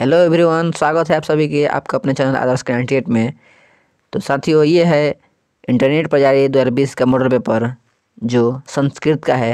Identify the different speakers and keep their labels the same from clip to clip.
Speaker 1: hello everyone स्वागत है आप सभी के आपका अपने चैनल आदर्श कैंडिडेट में तो साथियों ये है इंटरनेट पर जारी दो हज़ार बीस का मॉडल पेपर जो संस्कृत का है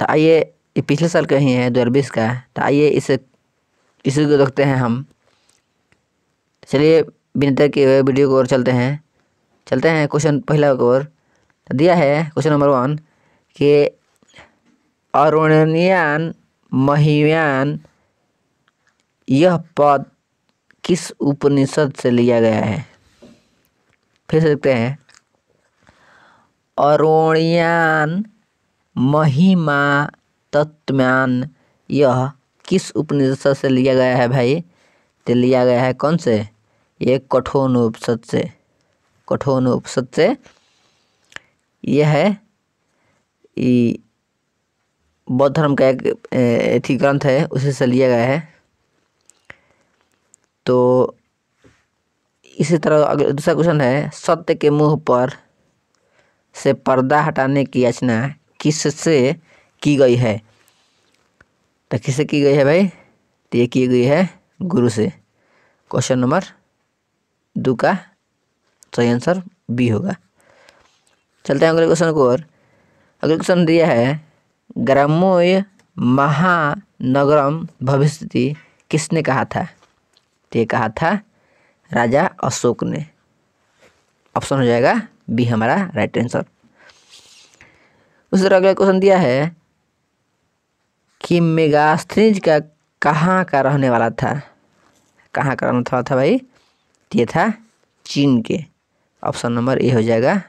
Speaker 1: तो आइए ये पिछले साल का ही है दो हज़ार बीस का तो आइए इसे इसी को देखते हैं हम चलिए बिना के वीडियो को और चलते हैं चलते हैं क्वेश्चन पहला और ओर तो दिया है क्वेश्चन नंबर वन कि अरुणियान महिमान यह पद किस उपनिषद से लिया गया है फिर सकते हैं अरुणियान महिमा तत्म्यान यह किस उपनिषद से लिया गया है भाई तो लिया गया है कौन से ये कठोन उपनिषद से कठोन उपनिषद से यह है बौद्ध धर्म का एक ग्रंथ है उसी से लिया गया है तो इसी तरह अगर दूसरा क्वेश्चन है सत्य के मुंह पर से पर्दा हटाने की याचना किससे की गई है तो किससे की गई है भाई तो ये की गई है गुरु से क्वेश्चन नंबर दो का सही आंसर बी होगा चलते हैं अगले क्वेश्चन को और अगले क्वेश्चन दिया है ग्रामोय महानगरम भविष्य किसने कहा था तो ये कहा था राजा अशोक ने ऑप्शन हो जाएगा बी हमारा राइट आंसर उस तरह अगला क्वेश्चन दिया है कि मेगास्थनीज का कहाँ का रहने वाला था कहाँ का रहने वाला था भाई ये था चीन के ऑप्शन नंबर ए हो जाएगा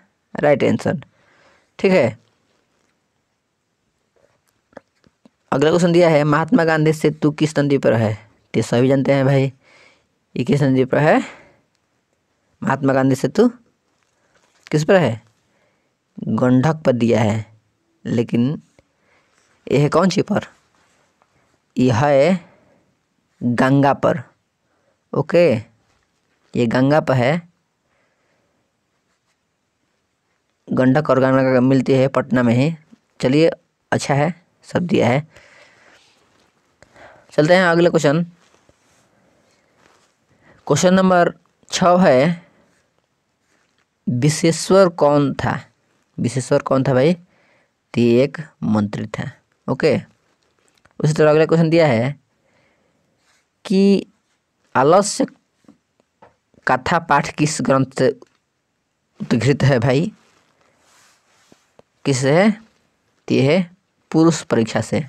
Speaker 1: राइट आंसर ठीक है अगला क्वेश्चन दिया है महात्मा गांधी सेतु किस नदी पर है ये सभी जानते हैं भाई ये किस नदी पर है महात्मा गांधी सेतु किस पर है गंडक पर दिया है लेकिन यह है कौन सी पर यह है गंगा पर ओके ये गंगा पर है गंडक और गंगा मिलती है पटना में ही चलिए अच्छा है सब दिया है चलते हैं अगले क्वेश्चन क्वेश्चन नंबर छ है विशेश्वर कौन था विशेश्वर कौन था भाई तो ये एक मंत्री था ओके उसी तरह अगला क्वेश्चन दिया है कि आलस्य कथा पाठ किस ग्रंथ से उद्घृत है भाई किस है तो है पुरुष परीक्षा से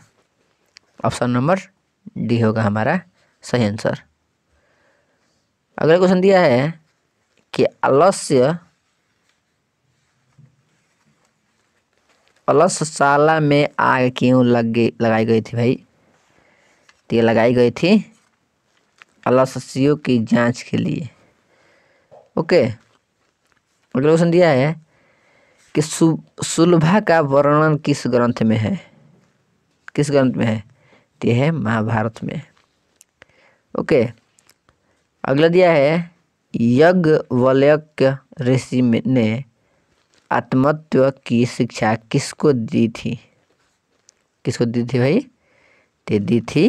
Speaker 1: ऑप्शन नंबर डी होगा हमारा सही आंसर अगला क्वेश्चन दिया है कि अलस्य अलसशाला में आग क्यों लग गई लगाई गई थी भाई तो ये लगाई गई थी अलस्यों की जांच के लिए ओके अगला क्वेश्चन दिया है कि सुलभा का वर्णन किस ग्रंथ में है किस ग्रंथ में है तो यह है महाभारत में ओके अगला दिया है यज्ञवल्क्य ऋषि ने आत्मत्व की शिक्षा किसको दी थी किसको दी थी भाई तो दी थी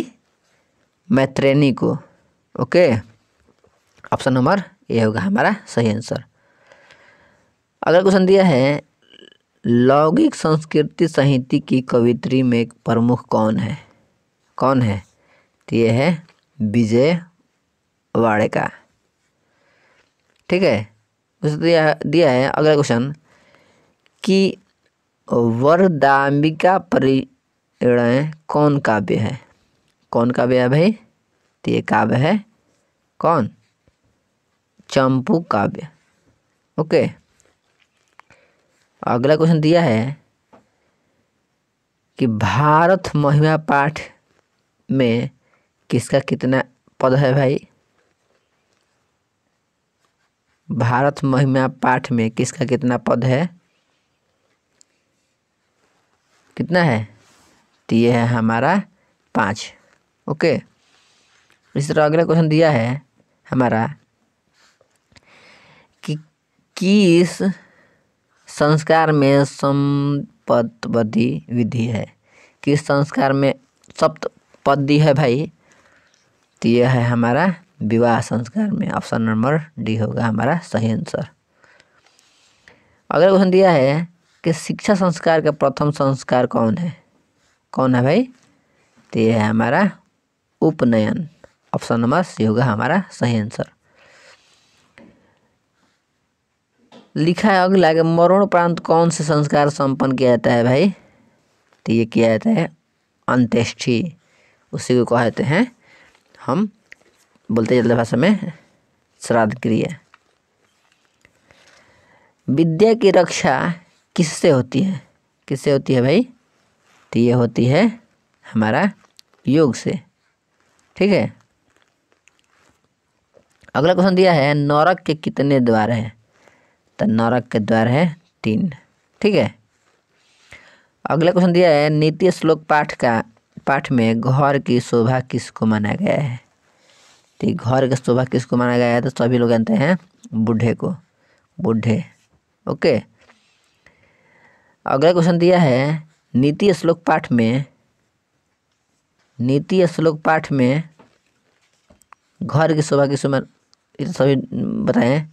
Speaker 1: मैत्रेणी को ओके ऑप्शन नंबर ये होगा हमारा सही आंसर अगला क्वेश्चन दिया है लौकिक संस्कृति संहिति की कवित्री में प्रमुख कौन है कौन है तो ये है विजय वाड़ेगा ठीक है उसे दिया तो दिया है अगला क्वेश्चन कि वरदाम्बिका परिणय कौन काव्य है कौन काव्य है भाई तो ये काव्य है कौन चंपू काव्य ओके अगला क्वेश्चन दिया है कि भारत महिमा पाठ में किसका कितना पद है भाई भारत महिमा पाठ में किसका कितना पद है कितना है तो ये है हमारा पाँच ओके इस तरह अगला क्वेश्चन दिया है हमारा कि किस संस्कार में संपदी विधि है किस संस्कार में सप्त पद दी है भाई तो यह है हमारा विवाह संस्कार में ऑप्शन नंबर डी होगा हमारा सही आंसर अगला क्वेश्चन दिया है कि शिक्षा संस्कार का प्रथम संस्कार कौन है कौन है भाई तो ये है हमारा उपनयन ऑप्शन नंबर सी होगा हमारा सही आंसर लिखा है अगला कि मरुण प्रांत कौन से संस्कार संपन्न किया जाता है भाई तो ये किया जाता है अंत्येष्टि उसी को कहते हैं हम बोलते जल्द भाषा में श्राद्ध क्रिया विद्या की रक्षा किससे होती है किससे होती है भाई तो ये होती है हमारा योग से ठीक है अगला क्वेश्चन दिया है नौरक के कितने द्वार हैं तो नौरक के द्वार है तीन ठीक है अगला क्वेश्चन दिया है नीति श्लोक पाठ का पाठ में घर की शोभा किसको माना गया है ठीक घर का शोभा किसको माना गया है तो सभी लोग जानते हैं बूढ़े को बूढ़े ओके अगला क्वेश्चन दिया है नीति श्लोक पाठ में नीति श्लोक पाठ में घर की शोभा किसको मान तो सभी बताएं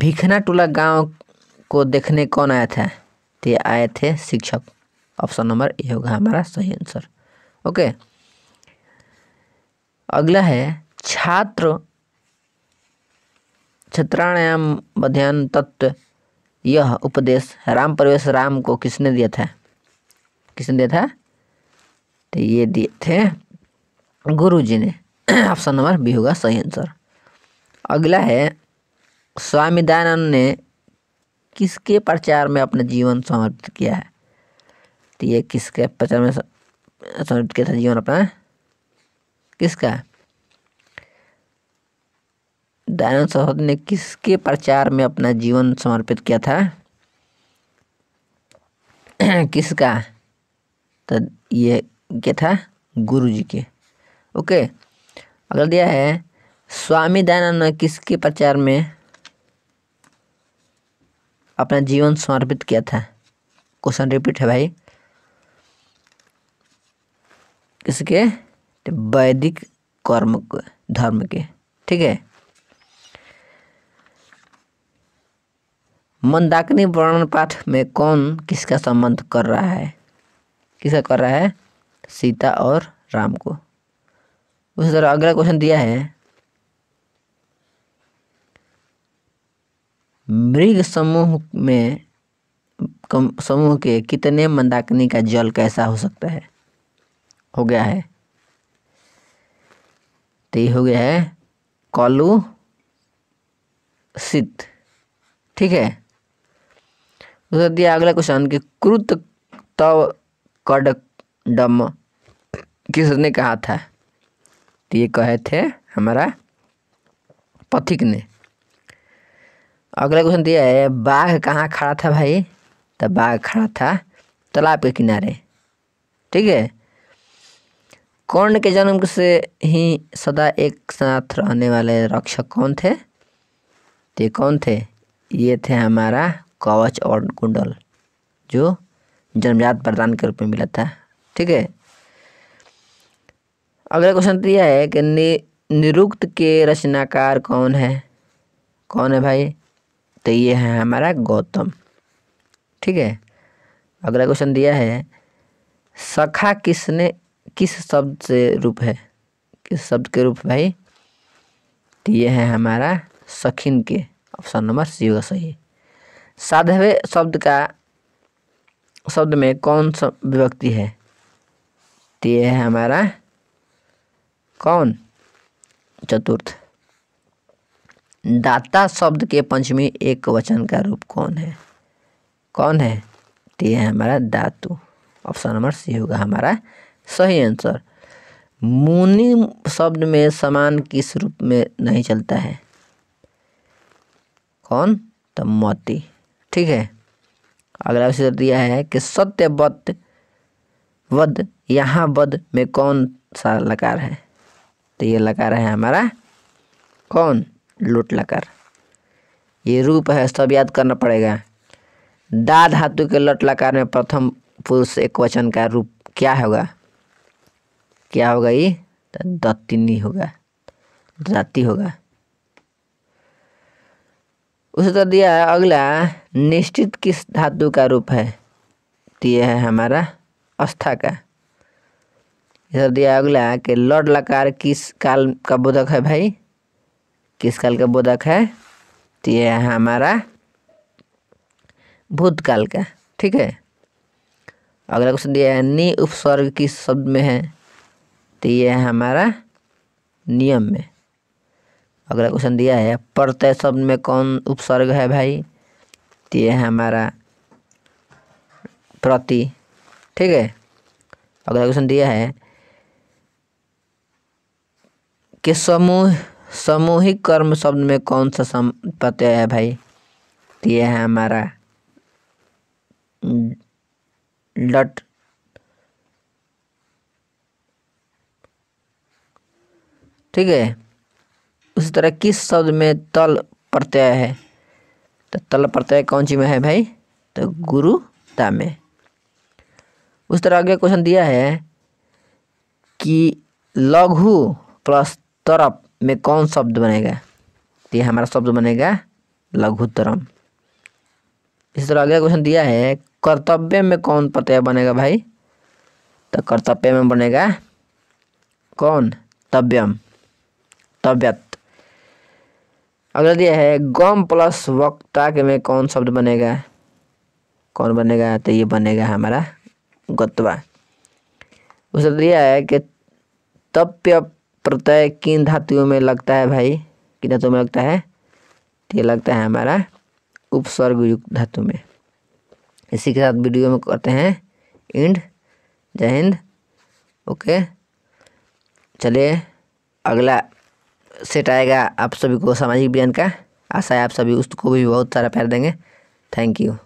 Speaker 1: भिखना टोला गांव को देखने कौन आया था तो आए थे शिक्षक ऑप्शन नंबर ए होगा हमारा सही आंसर ओके अगला है छात्र छत्राणायाम मध्यान्ह तत्व यह उपदेश राम प्रवेश राम को किसने दिया था किसने दिया था तो ये दिए थे गुरु जी ने ऑप्शन नंबर बी होगा सही आंसर अगला है स्वामी दयानंद ने किसके प्रचार में अपना जीवन समर्पित किया है तो ये किसके प्रचार में समर्पित किया था जीवन अपना किसका दयानंद सरस्वती ने किसके प्रचार में अपना जीवन समर्पित किया था किसका तो ये क्या था गुरु जी के ओके अगला दिया है स्वामी दयानंद ने किसके प्रचार में अपना जीवन समर्पित किया था क्वेश्चन रिपीट है भाई किसके तो वैदिक कर्म धर्म के ठीक है मंदाकिनी वर्णन पाठ में कौन किसका संबंध कर रहा है किसका कर रहा है सीता और राम को उस तरह अगला क्वेश्चन दिया है मृग समूह में समूह के कितने मंदाकिनी का जल कैसा हो सकता है हो गया है तो ये हो गया है कॉलू सित ठीक है उसके दिया अगला क्वेश्चन कि क्रुत तव कड डम किसने कहा था तो ये कहे थे हमारा पथिक ने अगला क्वेश्चन दिया है बाघ कहाँ खड़ा था भाई तो बाघ खड़ा था तालाब के किनारे ठीक है कर्ण के जन्म से ही सदा एक साथ रहने वाले रक्षक कौन थे तो ये कौन थे ये थे हमारा कवच और कुंडल जो जन्मजात वरदान के रूप में मिला था ठीक है अगला क्वेश्चन तो यह है कि नि निरुक्त के रचनाकार कौन है कौन है भाई तो ये है हमारा गौतम ठीक है अगला क्वेश्चन दिया तो है सखा किसने किस शब्द से रूप है किस शब्द के रूप भाई तो ये है हमारा सखिन के ऑप्शन नंबर सी होगा सही साधवे शब्द का शब्द में कौन सा विभक्ति है तो ये है हमारा कौन चतुर्थ दाता शब्द के पंचमी एक वचन का रूप कौन है कौन है तो यह है हमारा दातु ऑप्शन नंबर सी होगा हमारा सही आंसर मुनि शब्द में समान किस रूप में नहीं चलता है कौन तो मोती ठीक है अगला विषय दिया है कि सत्य बद वध यहाँ बद में कौन सा लकार है तो ये लकार है हमारा कौन लुट लकार ये रूप है सब याद करना पड़ेगा दाद धातु के लट लकार में प्रथम पुरुष एक वचन का रूप क्या होगा क्या होगा ये तो दत्तिनी होगा दाती होगा उसे तो दिया अगला निश्चित किस धातु का रूप है यह है हमारा अस्था का इधर तो दिया अगला कि लॉर्ड लकार किस काल का बोधक है भाई किस काल का बोधक है तो यह है हमारा भूतकाल का ठीक है अगला क्वेश्चन दिया है नी उपसर्ग किस शब्द में है तो ये है हमारा नियम में अगला क्वेश्चन दिया है प्रत्यय शब्द में कौन उपसर्ग है भाई तो ये है हमारा प्रति ठीक है अगला क्वेश्चन दिया है कि समूह सामूहिक कर्म शब्द में कौन सा सम प्रत्यय है भाई तो ये है हमारा डट ठीक है उसी तरह किस शब्द में तल प्रत्यय है तो तल प्रत्यय कौन सी में है भाई तो गुरुता में उस तरह आगे क्वेश्चन दिया है कि लघु प्लस तरप में कौन शब्द बनेगा तो ये हमारा शब्द बनेगा लघु तरम इसी तरह अगला क्वेश्चन दिया है कर्तव्य में कौन प्रत्यय बनेगा भाई तो कर्तव्य में बनेगा कौन तव्यम तबियत अगला दिया है गम प्लस वक्ता के में कौन शब्द बनेगा कौन बनेगा तो ये बनेगा हमारा गतवा उसे दिया है कि तप्य प्रत्यय किन धातुओं में लगता है भाई किन धातुओं में लगता है तो ये लगता है हमारा उपसर्ग युक्त धातु में इसी के साथ वीडियो में करते हैं इंड जय हिंद ओके चलिए अगला सेट आएगा आप सभी को सामाजिक बयान का आशा है आप सभी उसको भी बहुत सारा प्यार देंगे थैंक यू